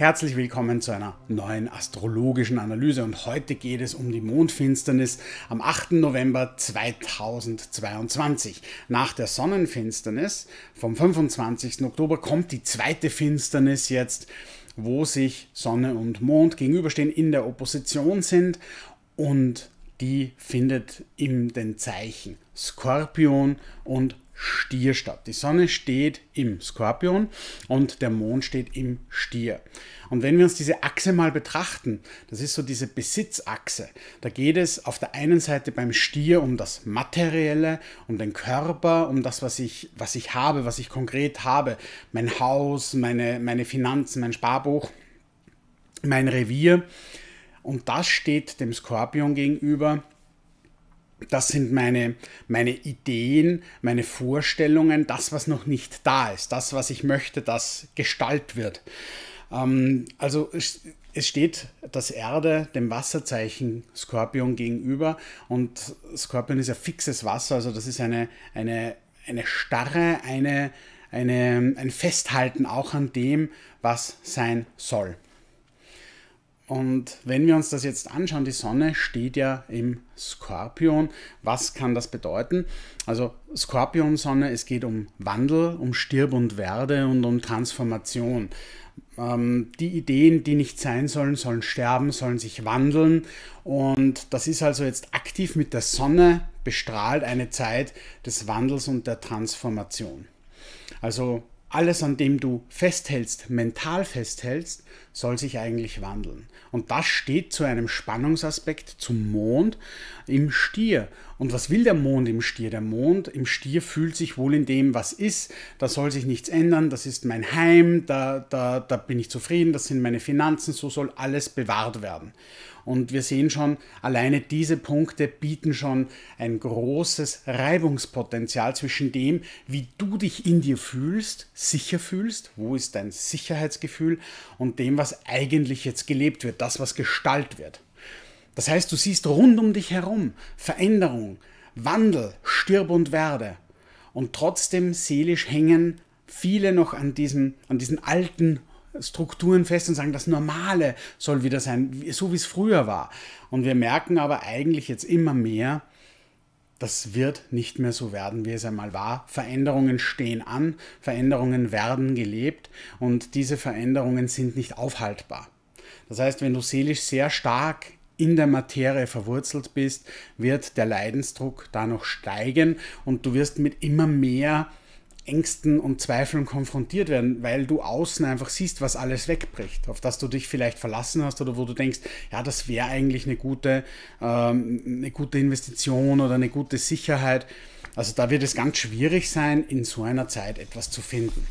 Herzlich willkommen zu einer neuen astrologischen Analyse und heute geht es um die Mondfinsternis am 8. November 2022. Nach der Sonnenfinsternis vom 25. Oktober kommt die zweite Finsternis jetzt, wo sich Sonne und Mond gegenüberstehen, in der Opposition sind und die findet in den Zeichen Skorpion und Stier statt. Die Sonne steht im Skorpion und der Mond steht im Stier. Und wenn wir uns diese Achse mal betrachten, das ist so diese Besitzachse, da geht es auf der einen Seite beim Stier um das Materielle, um den Körper, um das, was ich, was ich habe, was ich konkret habe, mein Haus, meine, meine Finanzen, mein Sparbuch, mein Revier. Und das steht dem Skorpion gegenüber, das sind meine, meine Ideen, meine Vorstellungen, das, was noch nicht da ist, das, was ich möchte, das Gestalt wird. Ähm, also es steht das Erde dem Wasserzeichen Skorpion gegenüber und Skorpion ist ja fixes Wasser, also das ist eine, eine, eine Starre, eine, eine, ein Festhalten auch an dem, was sein soll. Und wenn wir uns das jetzt anschauen, die Sonne steht ja im Skorpion. Was kann das bedeuten? Also Skorpionsonne, es geht um Wandel, um Stirb und Werde und um Transformation. Ähm, die Ideen, die nicht sein sollen, sollen sterben, sollen sich wandeln. Und das ist also jetzt aktiv mit der Sonne bestrahlt eine Zeit des Wandels und der Transformation. Also alles, an dem du festhältst, mental festhältst, soll sich eigentlich wandeln. Und das steht zu einem Spannungsaspekt zum Mond im Stier. Und was will der Mond im Stier? Der Mond im Stier fühlt sich wohl in dem, was ist. Da soll sich nichts ändern. Das ist mein Heim. Da, da, da bin ich zufrieden. Das sind meine Finanzen. So soll alles bewahrt werden. Und wir sehen schon, alleine diese Punkte bieten schon ein großes Reibungspotenzial zwischen dem, wie du dich in dir fühlst, sicher fühlst, wo ist dein Sicherheitsgefühl und dem, was eigentlich jetzt gelebt wird, das, was Gestalt wird. Das heißt, du siehst rund um dich herum Veränderung, Wandel, Stirb und Werde. Und trotzdem seelisch hängen viele noch an, diesem, an diesen alten Strukturen fest und sagen, das Normale soll wieder sein, so wie es früher war. Und wir merken aber eigentlich jetzt immer mehr, das wird nicht mehr so werden, wie es einmal war. Veränderungen stehen an, Veränderungen werden gelebt und diese Veränderungen sind nicht aufhaltbar. Das heißt, wenn du seelisch sehr stark in der Materie verwurzelt bist, wird der Leidensdruck da noch steigen und du wirst mit immer mehr Ängsten und Zweifeln konfrontiert werden, weil du außen einfach siehst, was alles wegbricht, auf das du dich vielleicht verlassen hast oder wo du denkst, ja, das wäre eigentlich eine gute, ähm, eine gute Investition oder eine gute Sicherheit. Also da wird es ganz schwierig sein, in so einer Zeit etwas zu finden.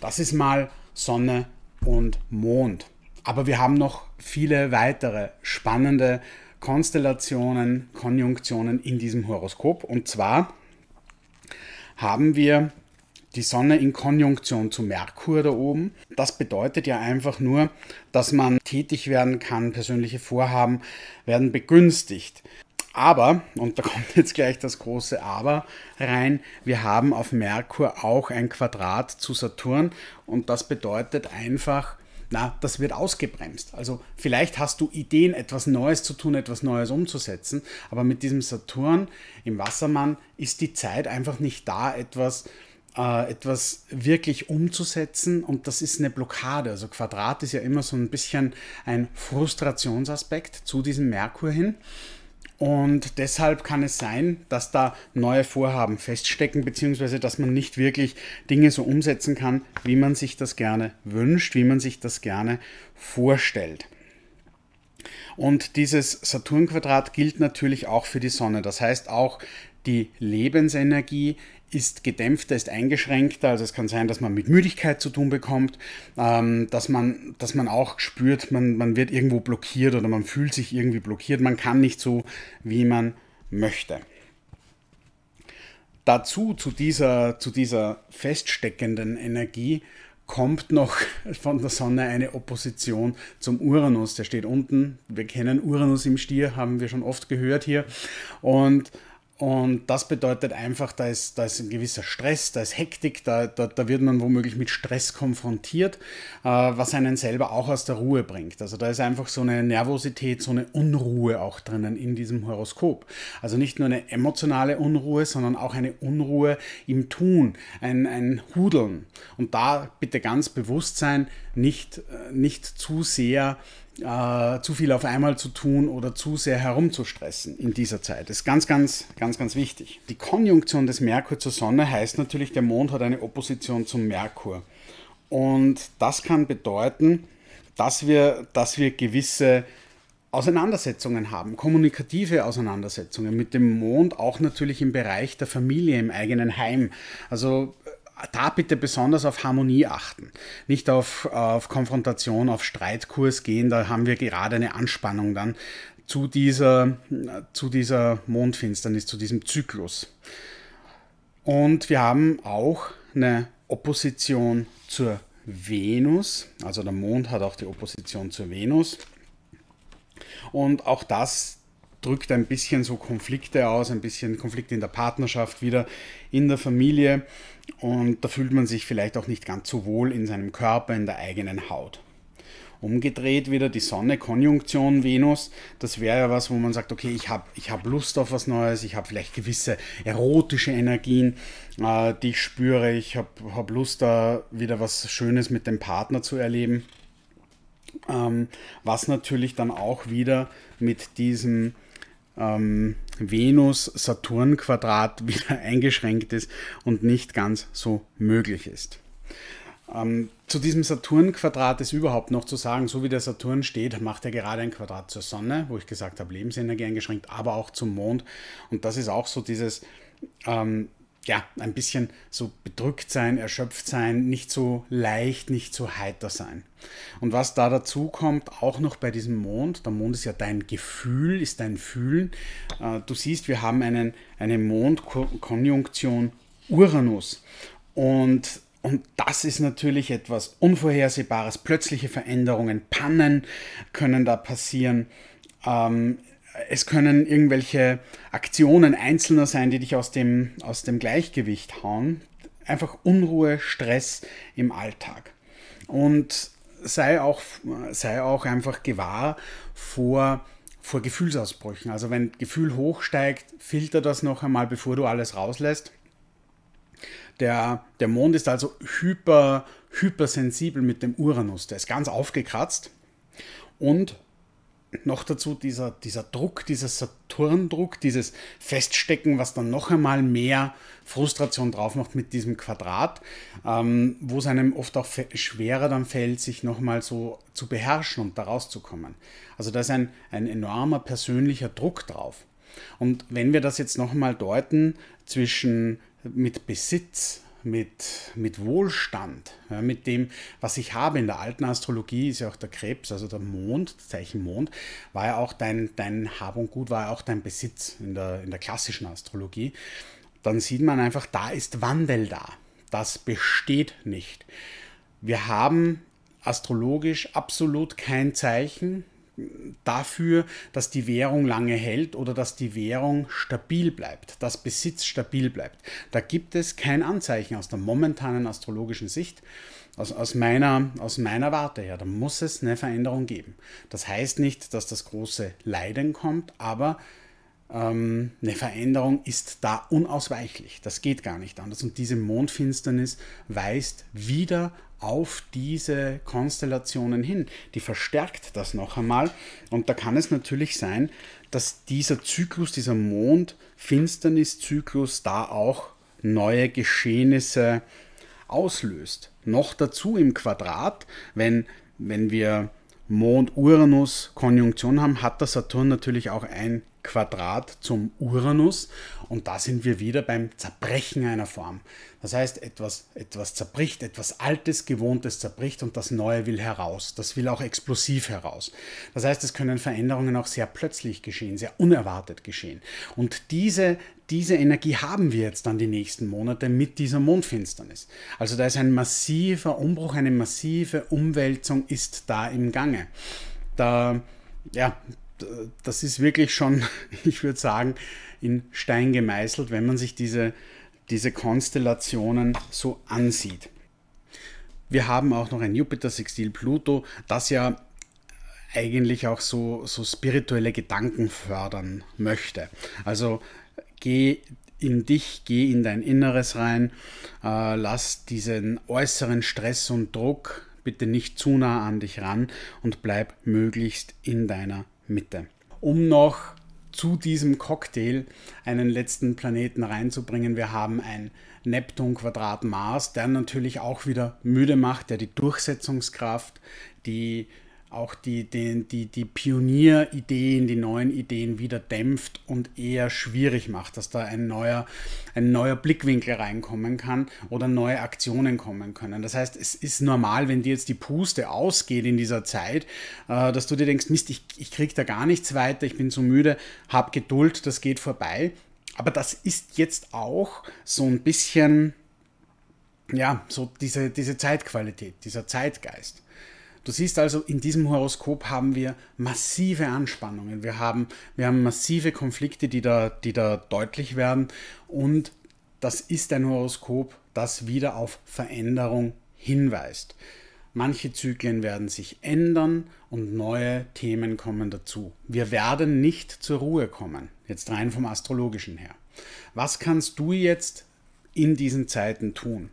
Das ist mal Sonne und Mond. Aber wir haben noch viele weitere spannende Konstellationen, Konjunktionen in diesem Horoskop. Und zwar haben wir die Sonne in Konjunktion zu Merkur da oben. Das bedeutet ja einfach nur, dass man tätig werden kann, persönliche Vorhaben werden begünstigt. Aber, und da kommt jetzt gleich das große Aber rein, wir haben auf Merkur auch ein Quadrat zu Saturn und das bedeutet einfach, na, das wird ausgebremst. Also vielleicht hast du Ideen, etwas Neues zu tun, etwas Neues umzusetzen, aber mit diesem Saturn im Wassermann ist die Zeit einfach nicht da, etwas zu äh, etwas wirklich umzusetzen und das ist eine Blockade. Also Quadrat ist ja immer so ein bisschen ein Frustrationsaspekt zu diesem Merkur hin. Und deshalb kann es sein, dass da neue Vorhaben feststecken, beziehungsweise dass man nicht wirklich Dinge so umsetzen kann, wie man sich das gerne wünscht, wie man sich das gerne vorstellt. Und dieses Saturn-Quadrat gilt natürlich auch für die Sonne. Das heißt, auch die Lebensenergie ist gedämpfter, ist eingeschränkter. Also es kann sein, dass man mit Müdigkeit zu tun bekommt, ähm, dass, man, dass man auch spürt, man, man wird irgendwo blockiert oder man fühlt sich irgendwie blockiert. Man kann nicht so, wie man möchte. Dazu, zu dieser, zu dieser feststeckenden Energie, kommt noch von der Sonne eine Opposition zum Uranus. Der steht unten. Wir kennen Uranus im Stier, haben wir schon oft gehört hier. Und und das bedeutet einfach, da ist, da ist ein gewisser Stress, da ist Hektik, da, da, da wird man womöglich mit Stress konfrontiert, äh, was einen selber auch aus der Ruhe bringt. Also da ist einfach so eine Nervosität, so eine Unruhe auch drinnen in diesem Horoskop. Also nicht nur eine emotionale Unruhe, sondern auch eine Unruhe im Tun, ein, ein Hudeln. Und da bitte ganz bewusst sein, nicht, äh, nicht zu sehr äh, zu viel auf einmal zu tun oder zu sehr herumzustressen in dieser Zeit. Das ist ganz, ganz, ganz, ganz wichtig. Die Konjunktion des Merkur zur Sonne heißt natürlich, der Mond hat eine Opposition zum Merkur. Und das kann bedeuten, dass wir, dass wir gewisse Auseinandersetzungen haben, kommunikative Auseinandersetzungen mit dem Mond, auch natürlich im Bereich der Familie, im eigenen Heim. Also da bitte besonders auf Harmonie achten. Nicht auf, auf Konfrontation, auf Streitkurs gehen, da haben wir gerade eine Anspannung dann zu dieser, zu dieser Mondfinsternis, zu diesem Zyklus. Und wir haben auch eine Opposition zur Venus, also der Mond hat auch die Opposition zur Venus. Und auch das drückt ein bisschen so Konflikte aus, ein bisschen Konflikte in der Partnerschaft wieder, in der Familie und da fühlt man sich vielleicht auch nicht ganz so wohl in seinem Körper, in der eigenen Haut. Umgedreht wieder die Sonne, Konjunktion Venus, das wäre ja was, wo man sagt, okay, ich habe ich hab Lust auf was Neues, ich habe vielleicht gewisse erotische Energien, äh, die ich spüre, ich habe hab Lust da wieder was Schönes mit dem Partner zu erleben ähm, was natürlich dann auch wieder mit diesem ähm, Venus-Saturn-Quadrat wieder eingeschränkt ist und nicht ganz so möglich ist. Ähm, zu diesem Saturn-Quadrat ist überhaupt noch zu sagen, so wie der Saturn steht, macht er gerade ein Quadrat zur Sonne, wo ich gesagt habe, Lebensenergie eingeschränkt, aber auch zum Mond. Und das ist auch so dieses, ähm, ja, ein bisschen so bedrückt sein, erschöpft sein, nicht so leicht, nicht so heiter sein. Und was da dazu kommt, auch noch bei diesem Mond, der Mond ist ja dein Gefühl, ist dein Fühlen. Äh, du siehst, wir haben einen, eine Mondkonjunktion Uranus. Und, und das ist natürlich etwas Unvorhersehbares. Plötzliche Veränderungen, Pannen können da passieren. Ähm, es können irgendwelche Aktionen einzelner sein, die dich aus dem, aus dem Gleichgewicht hauen. Einfach Unruhe, Stress im Alltag. Und sei auch, sei auch einfach gewahr vor, vor Gefühlsausbrüchen. Also wenn Gefühl hochsteigt, filter das noch einmal, bevor du alles rauslässt. Der, der Mond ist also hyper, hypersensibel mit dem Uranus. Der ist ganz aufgekratzt und noch dazu dieser, dieser Druck, dieser Saturndruck, dieses Feststecken, was dann noch einmal mehr Frustration drauf macht mit diesem Quadrat, ähm, wo es einem oft auch schwerer dann fällt, sich nochmal so zu beherrschen und da rauszukommen. Also da ist ein, ein enormer persönlicher Druck drauf. Und wenn wir das jetzt nochmal deuten zwischen mit Besitz, mit, mit Wohlstand, ja, mit dem, was ich habe. In der alten Astrologie ist ja auch der Krebs, also der Mond, das Zeichen Mond, war ja auch dein, dein Hab und Gut, war ja auch dein Besitz in der, in der klassischen Astrologie. Dann sieht man einfach, da ist Wandel da. Das besteht nicht. Wir haben astrologisch absolut kein Zeichen, dafür, dass die Währung lange hält oder dass die Währung stabil bleibt, dass Besitz stabil bleibt. Da gibt es kein Anzeichen aus der momentanen astrologischen Sicht, aus, aus, meiner, aus meiner Warte her. Da muss es eine Veränderung geben. Das heißt nicht, dass das große Leiden kommt, aber ähm, eine Veränderung ist da unausweichlich. Das geht gar nicht anders. Und diese Mondfinsternis weist wieder auf diese Konstellationen hin. Die verstärkt das noch einmal. Und da kann es natürlich sein, dass dieser Zyklus, dieser Mondfinsterniszyklus da auch neue Geschehnisse auslöst. Noch dazu im Quadrat, wenn, wenn wir Mond-Uranus-Konjunktion haben, hat der Saturn natürlich auch ein Quadrat zum Uranus und da sind wir wieder beim Zerbrechen einer Form. Das heißt, etwas, etwas zerbricht, etwas Altes, Gewohntes zerbricht und das Neue will heraus. Das will auch explosiv heraus. Das heißt, es können Veränderungen auch sehr plötzlich geschehen, sehr unerwartet geschehen. Und diese, diese Energie haben wir jetzt dann die nächsten Monate mit dieser Mondfinsternis. Also da ist ein massiver Umbruch, eine massive Umwälzung ist da im Gange. Da ja, das ist wirklich schon, ich würde sagen, in Stein gemeißelt, wenn man sich diese, diese Konstellationen so ansieht. Wir haben auch noch ein Jupiter-Sextil Pluto, das ja eigentlich auch so, so spirituelle Gedanken fördern möchte. Also geh in dich, geh in dein Inneres rein, äh, lass diesen äußeren Stress und Druck bitte nicht zu nah an dich ran und bleib möglichst in deiner Mitte. Um noch zu diesem Cocktail einen letzten Planeten reinzubringen. Wir haben ein Neptun-Quadrat Mars, der natürlich auch wieder müde macht, der die Durchsetzungskraft, die auch die, die, die, die Pionierideen, die neuen Ideen wieder dämpft und eher schwierig macht, dass da ein neuer, ein neuer Blickwinkel reinkommen kann oder neue Aktionen kommen können. Das heißt, es ist normal, wenn dir jetzt die Puste ausgeht in dieser Zeit, äh, dass du dir denkst, Mist, ich, ich krieg da gar nichts weiter, ich bin so müde, hab Geduld, das geht vorbei. Aber das ist jetzt auch so ein bisschen, ja, so diese, diese Zeitqualität, dieser Zeitgeist. Du siehst also, in diesem Horoskop haben wir massive Anspannungen. Wir haben, wir haben massive Konflikte, die da, die da deutlich werden. Und das ist ein Horoskop, das wieder auf Veränderung hinweist. Manche Zyklen werden sich ändern und neue Themen kommen dazu. Wir werden nicht zur Ruhe kommen, jetzt rein vom astrologischen her. Was kannst du jetzt in diesen Zeiten tun.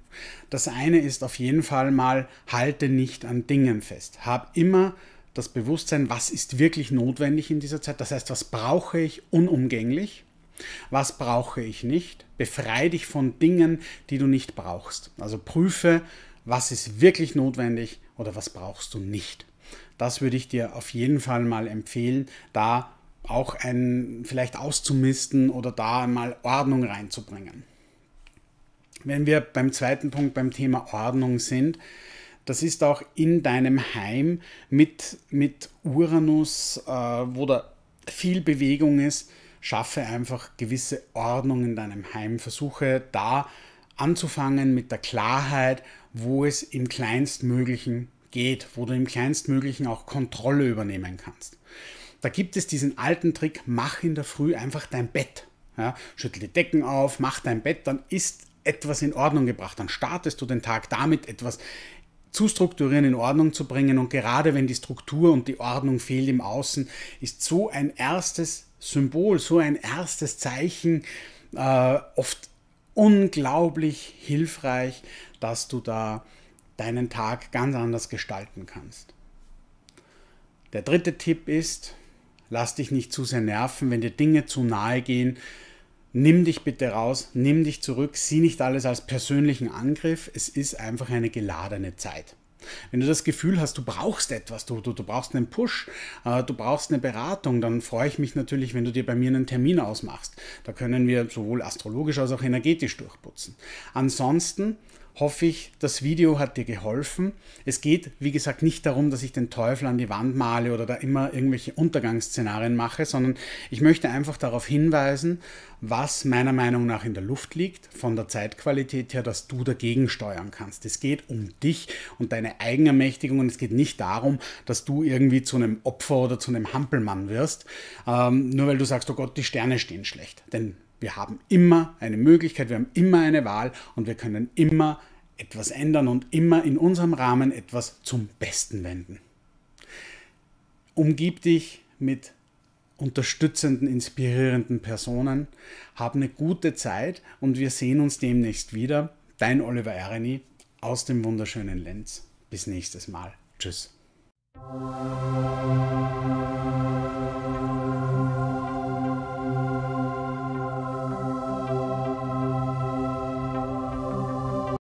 Das eine ist auf jeden Fall mal, halte nicht an Dingen fest. Hab immer das Bewusstsein, was ist wirklich notwendig in dieser Zeit. Das heißt, was brauche ich unumgänglich? Was brauche ich nicht? Befreie dich von Dingen, die du nicht brauchst. Also prüfe, was ist wirklich notwendig oder was brauchst du nicht. Das würde ich dir auf jeden Fall mal empfehlen, da auch ein vielleicht auszumisten oder da mal Ordnung reinzubringen wenn wir beim zweiten Punkt beim Thema Ordnung sind, das ist auch in deinem Heim mit, mit Uranus, äh, wo da viel Bewegung ist, schaffe einfach gewisse Ordnung in deinem Heim. Versuche da anzufangen mit der Klarheit, wo es im kleinstmöglichen geht, wo du im kleinstmöglichen auch Kontrolle übernehmen kannst. Da gibt es diesen alten Trick, mach in der Früh einfach dein Bett. Ja, schüttel die Decken auf, mach dein Bett, dann ist etwas in Ordnung gebracht. Dann startest du den Tag damit, etwas zu strukturieren, in Ordnung zu bringen. Und gerade wenn die Struktur und die Ordnung fehlt im Außen, ist so ein erstes Symbol, so ein erstes Zeichen äh, oft unglaublich hilfreich, dass du da deinen Tag ganz anders gestalten kannst. Der dritte Tipp ist, lass dich nicht zu sehr nerven, wenn dir Dinge zu nahe gehen, nimm dich bitte raus, nimm dich zurück, sieh nicht alles als persönlichen Angriff, es ist einfach eine geladene Zeit. Wenn du das Gefühl hast, du brauchst etwas, du, du, du brauchst einen Push, äh, du brauchst eine Beratung, dann freue ich mich natürlich, wenn du dir bei mir einen Termin ausmachst. Da können wir sowohl astrologisch als auch energetisch durchputzen. Ansonsten hoffe ich, das Video hat dir geholfen. Es geht, wie gesagt, nicht darum, dass ich den Teufel an die Wand male oder da immer irgendwelche Untergangsszenarien mache, sondern ich möchte einfach darauf hinweisen, was meiner Meinung nach in der Luft liegt, von der Zeitqualität her, dass du dagegen steuern kannst. Es geht um dich und deine Eigenermächtigung und es geht nicht darum, dass du irgendwie zu einem Opfer oder zu einem Hampelmann wirst, ähm, nur weil du sagst, oh Gott, die Sterne stehen schlecht. Denn wir haben immer eine Möglichkeit, wir haben immer eine Wahl und wir können immer etwas ändern und immer in unserem Rahmen etwas zum Besten wenden. Umgib dich mit unterstützenden, inspirierenden Personen. Hab eine gute Zeit und wir sehen uns demnächst wieder. Dein Oliver Ereni aus dem wunderschönen Lenz. Bis nächstes Mal. Tschüss.